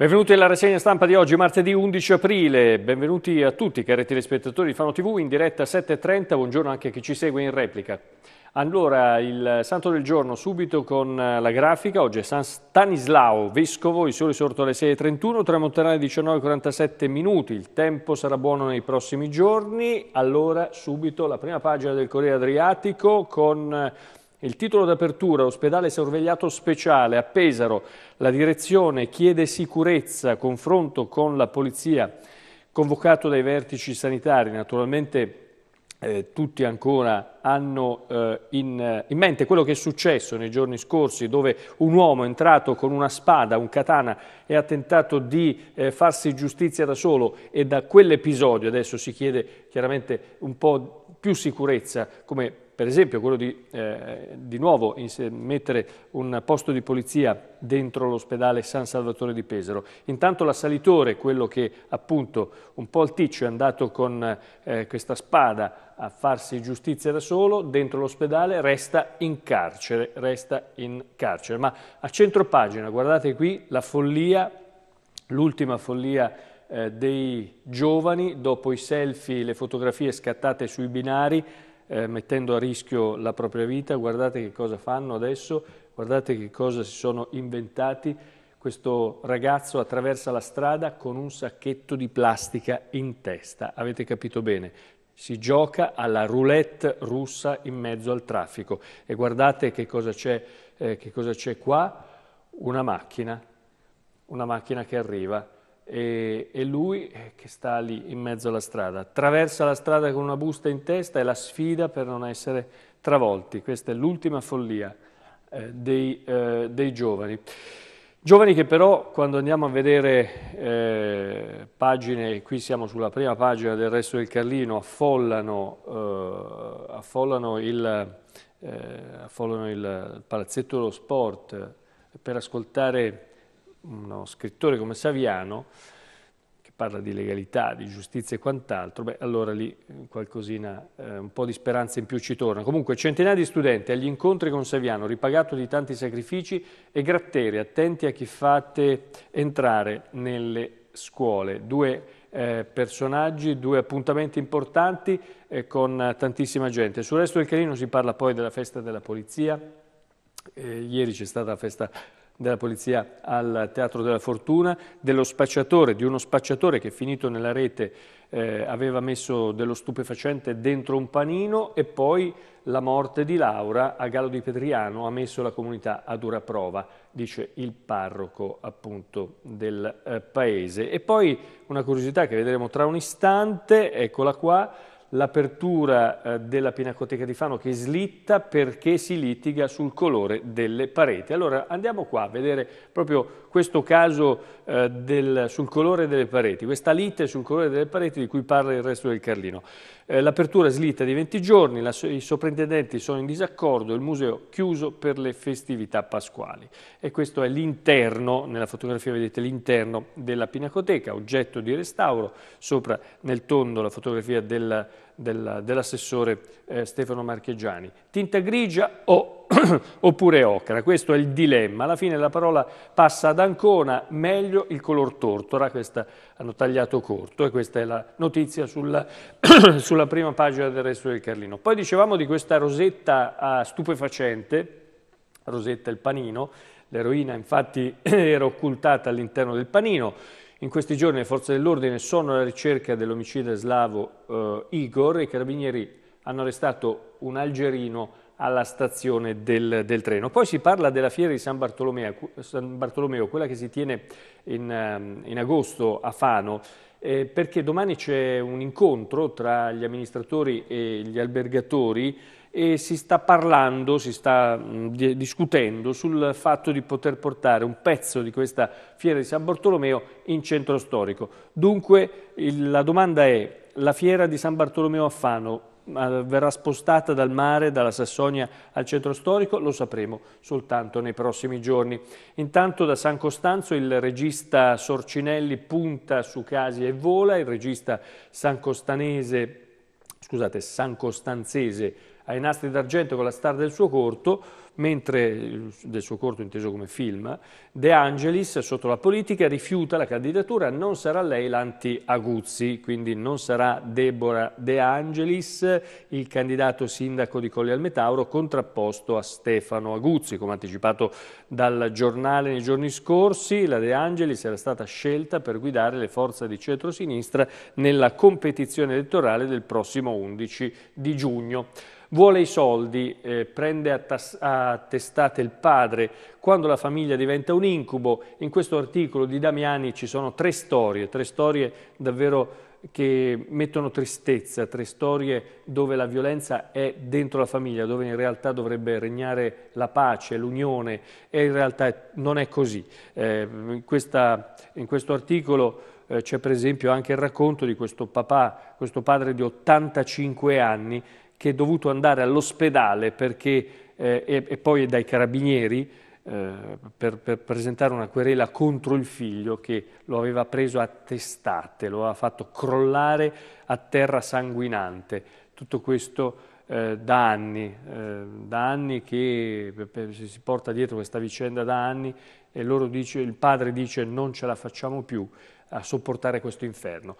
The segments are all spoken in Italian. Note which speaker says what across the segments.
Speaker 1: Benvenuti alla rassegna stampa di oggi, martedì 11 aprile. Benvenuti a tutti, cari telespettatori di Fano TV, in diretta 7.30. Buongiorno anche a chi ci segue in replica. Allora, il santo del giorno subito con eh, la grafica. Oggi è San Stanislao, vescovo, il sole sorto alle 6.31, tramonterà alle 19.47 minuti. Il tempo sarà buono nei prossimi giorni. Allora, subito la prima pagina del Corriere Adriatico con eh, il titolo d'apertura, ospedale sorvegliato speciale a Pesaro, la direzione chiede sicurezza, confronto con la polizia, convocato dai vertici sanitari, naturalmente eh, tutti ancora hanno eh, in, in, mente quello che è successo nei giorni scorsi dove un uomo è entrato con una spada, un katana e ha tentato di eh, farsi giustizia da solo e da quell'episodio adesso si chiede chiaramente un po' più sicurezza come per esempio quello di, eh, di nuovo mettere un posto di polizia dentro l'ospedale San Salvatore di Pesaro. Intanto l'assalitore, quello che appunto un po' al ticcio è andato con eh, questa spada a farsi giustizia da solo, dentro l'ospedale resta in carcere, resta in carcere. Ma a centro pagina, guardate qui, la follia, l'ultima follia eh, dei giovani, dopo i selfie, le fotografie scattate sui binari, eh, mettendo a rischio la propria vita, guardate che cosa fanno adesso, guardate che cosa si sono inventati. Questo ragazzo attraversa la strada con un sacchetto di plastica in testa, avete capito bene, si gioca alla roulette russa in mezzo al traffico. E guardate che cosa c'è, eh, qua, una macchina, una macchina che arriva e, e lui eh, che sta lì in mezzo alla strada. Attraversa la strada con una busta in testa e la sfida per non essere travolti. Questa è l'ultima follia eh, dei, eh, dei, giovani. Giovani che però, quando andiamo a vedere eh, pagine, qui siamo sulla prima pagina del resto del Carlino, affollano, eh, affollano, il, eh, affollano il palazzetto dello sport per ascoltare uno scrittore come Saviano, che parla di legalità, di giustizia e quant'altro, beh, allora lì eh, qualcosina, eh, un po' di speranza in più ci torna. Comunque, centinaia di studenti agli incontri con Saviano, ripagato di tanti sacrifici e gratteri, attenti a chi fate entrare nelle scuole. Due eh, personaggi, due appuntamenti importanti eh, con tantissima gente. Sul resto del Carino si parla poi della festa della polizia, eh, ieri c'è stata la festa della polizia al Teatro della Fortuna, dello spacciatore, di uno spacciatore che finito nella rete eh, aveva messo dello stupefacente dentro un panino e poi la morte di Laura a Gallo di Petriano ha messo la comunità a dura prova, dice il parroco appunto del eh, paese. E poi una curiosità che vedremo tra un istante, eccola qua, l'apertura eh, della Pinacoteca di Fano che slitta perché si litiga sul colore delle pareti. Allora andiamo qua a vedere proprio questo caso eh, del, sul colore delle pareti, questa lite sul colore delle pareti di cui parla il resto del Carlino. Eh, l'apertura slitta di 20 giorni, la, i soprintendenti sono in disaccordo, il museo chiuso per le festività pasquali. E questo è l'interno, nella fotografia vedete l'interno della Pinacoteca, oggetto di restauro, sopra nel tondo la fotografia della dell'assessore eh, Stefano Marcheggiani. Tinta grigia o, oppure ocra, questo è il dilemma. Alla fine la parola passa ad Ancona, meglio il color tortora, questa hanno tagliato corto e questa è la notizia sulla, sulla prima pagina del resto del Carlino. Poi dicevamo di questa rosetta ah, stupefacente, rosetta il panino, l'eroina infatti era occultata all'interno del panino, in questi giorni le forze dell'ordine sono alla ricerca dell'omicida slavo eh, Igor. I carabinieri hanno arrestato un algerino alla stazione del, del, treno. Poi si parla della fiera di San Bartolomeo, San Bartolomeo quella che si tiene in, ehm, in agosto a Fano, eh, perché domani c'è un incontro tra gli amministratori e gli albergatori e si sta parlando, si sta mh, mm, discutendo sul fatto di poter portare un pezzo di questa fiera di San Bartolomeo in centro storico. Dunque il, la domanda è, la fiera di San Bartolomeo a Fano verrà spostata dal mare, dalla Sassonia al centro storico, lo sapremo soltanto nei prossimi giorni. Intanto da San Costanzo il regista Sorcinelli punta su Casi e Vola, il regista sancostanese, scusate, sancostanzese ai nastri d'argento con la star del suo corto, mentre del suo corto inteso come film, De Angelis, sotto la politica, rifiuta la candidatura, non sarà lei l'anti-Aguzzi, quindi non sarà Deborah De Angelis il candidato sindaco di Colli al Metauro contrapposto a Stefano Aguzzi, come anticipato dal giornale nei giorni scorsi, la De Angelis era stata scelta per guidare le forze di centrosinistra nella competizione elettorale del prossimo 11 di giugno. Vuole i soldi, eh, prende a, tas- a sta testate il padre, quando la famiglia diventa un incubo. In questo articolo di Damiani ci sono tre storie, tre storie davvero che mettono tristezza, tre storie dove la violenza è dentro la famiglia, dove in realtà dovrebbe regnare la pace, l'unione, e in realtà non è così. Eh, in, questa, in questo articolo eh, c'è per esempio anche il racconto di questo papà, questo padre di 85 anni, che è dovuto andare all'ospedale perché eh, e, e, poi dai carabinieri eh, per, per, presentare una querela contro il figlio che lo aveva preso a testate, lo aveva fatto crollare a terra sanguinante. Tutto questo eh, da anni, eh, da anni che si porta dietro questa vicenda da anni e dice, il padre dice non ce la facciamo più a sopportare questo inferno.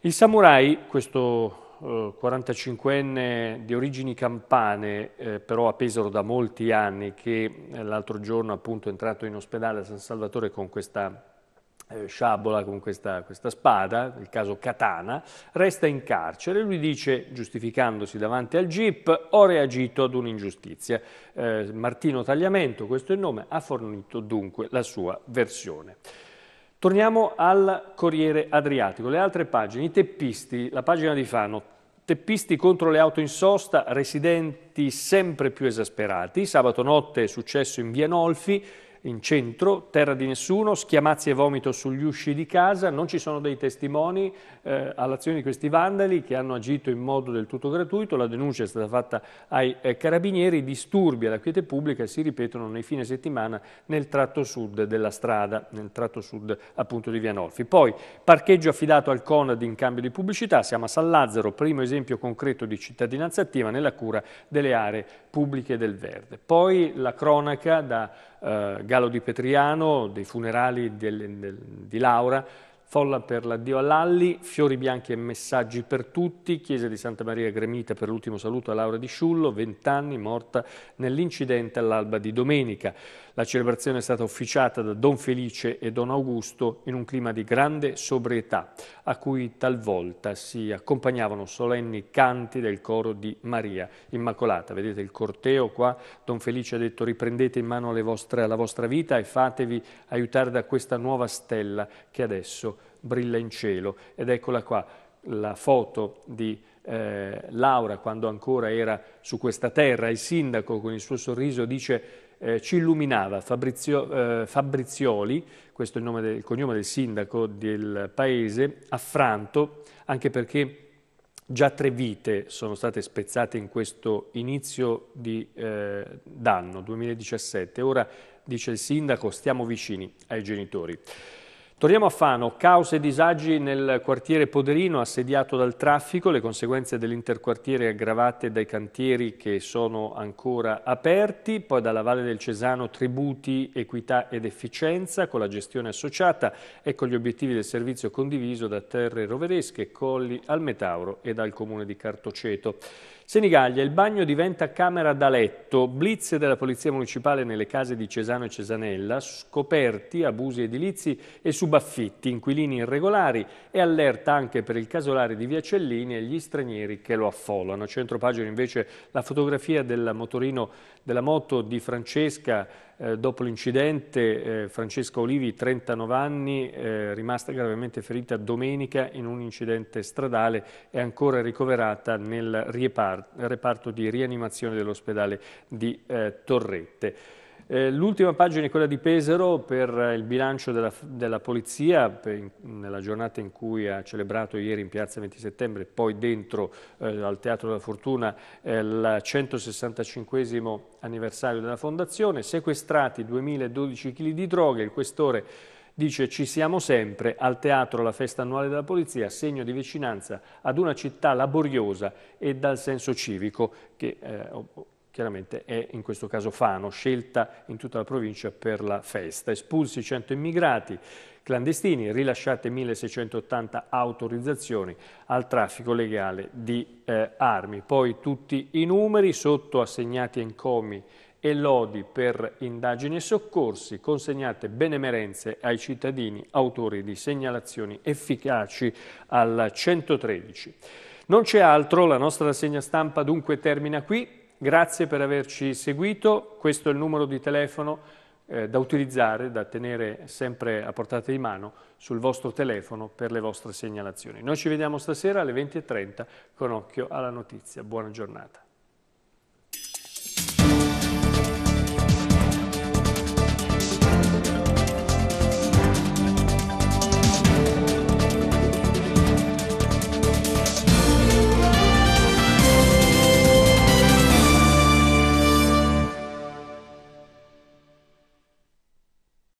Speaker 1: Il samurai, questo eh, 45enne di origini campane, eh, però a Pesaro da molti anni, che eh, l'altro giorno appunto, è entrato in ospedale a San Salvatore con questa eh, sciabola con questa, questa, spada, il caso Katana, resta in carcere. Lui dice, giustificandosi davanti al GIP, ho reagito ad un'ingiustizia. Eh, Martino Tagliamento, questo è il nome, ha fornito dunque la sua versione. Torniamo al Corriere Adriatico, le altre pagine, i teppisti, la pagina di Fano, teppisti contro le auto in sosta, residenti sempre più esasperati, sabato notte è successo in via Nolfi, in centro, terra di nessuno, schiamazzi e vomito sugli usci di casa, non ci sono dei testimoni eh, all'azione di questi vandali che hanno agito in modo del tutto gratuito, la denuncia è stata fatta ai eh, carabinieri, i disturbi alla quiete pubblica si ripetono nei fine settimana nel tratto sud della strada, nel tratto sud appunto di Via Vianolfi. Poi parcheggio affidato al Conad in cambio di pubblicità, siamo a San Lazzaro, primo esempio concreto di cittadinanza attiva nella cura delle aree pubbliche del verde. Poi la cronaca da eh, Gallo di Petriano, dei funerali del, del, di Laura, Folla per l'addio a Lalli, Fiori bianchi e messaggi per tutti, Chiesa di Santa Maria Gremita per l'ultimo saluto a Laura Di Sciullo, 20 anni, morta nell'incidente all'alba di domenica. La celebrazione è stata officiata da Don Felice e Don Augusto in un clima di grande sobrietà, a cui talvolta si accompagnavano solenni canti del coro di Maria Immacolata. Vedete il corteo qua? Don Felice ha detto riprendete in mano vostre, la vostra vita e fatevi aiutare da questa nuova stella che adesso brilla in cielo. Ed eccola qua, la foto di eh, Laura, quando ancora era su questa terra, il sindaco con il suo sorriso dice eh, ci illuminava Fabrizio, eh, Fabrizioli, questo è il, del, il, cognome del sindaco del paese, affranto anche perché già tre vite sono state spezzate in questo inizio di eh, d'anno 2017. Ora, dice il sindaco, stiamo vicini ai genitori. Torniamo a Fano, caos e disagi nel quartiere Poderino assediato dal traffico, le conseguenze dell'interquartiere aggravate dai cantieri che sono ancora aperti, poi dalla Valle del Cesano tributi, equità ed efficienza con la gestione associata e con gli obiettivi del servizio condiviso da Terre Roveresche, Colli al Metauro e dal comune di Cartoceto. Senigallia, il bagno diventa camera da letto, blitz della Polizia Municipale nelle case di Cesano e Cesanella, scoperti abusi edilizi e subaffitti, inquilini irregolari e allerta anche per il casolare di Via Cellini e gli stranieri che lo affollano. Centro pagina invece la fotografia del motorino della moto di Francesca eh, dopo l'incidente, eh, Francesca Olivi, 39 anni, eh, rimasta gravemente ferita domenica in un incidente stradale, è ancora ricoverata nel reparto di rianimazione dell'ospedale di eh, Torrette. Eh, l'ultima pagina è quella di Pesaro per eh, il bilancio della, della Polizia, per, nella giornata in cui ha celebrato ieri in piazza 20 settembre, poi dentro eh, al Teatro della Fortuna, eh, il 165 anniversario della Fondazione, sequestrati 2012 kg di droga, il questore dice ci siamo sempre al teatro la festa annuale della polizia, segno di vicinanza ad una città laboriosa e dal senso civico che eh, chiaramente è in questo caso Fano, scelta in tutta la provincia per la festa. Espulsi 100 immigrati clandestini, rilasciate 1680 autorizzazioni al traffico legale di eh, armi. Poi tutti i numeri sotto assegnati a Encomi e lodi per indagini e soccorsi, consegnate benemerenze ai cittadini autori di segnalazioni efficaci al 113. Non c'è altro, la nostra rassegna stampa dunque termina qui. Grazie per averci seguito, questo è il numero di telefono eh, da utilizzare, da tenere sempre a portata di mano sul vostro telefono per le vostre segnalazioni. Noi ci vediamo stasera alle 20.30 con occhio alla notizia. Buona giornata.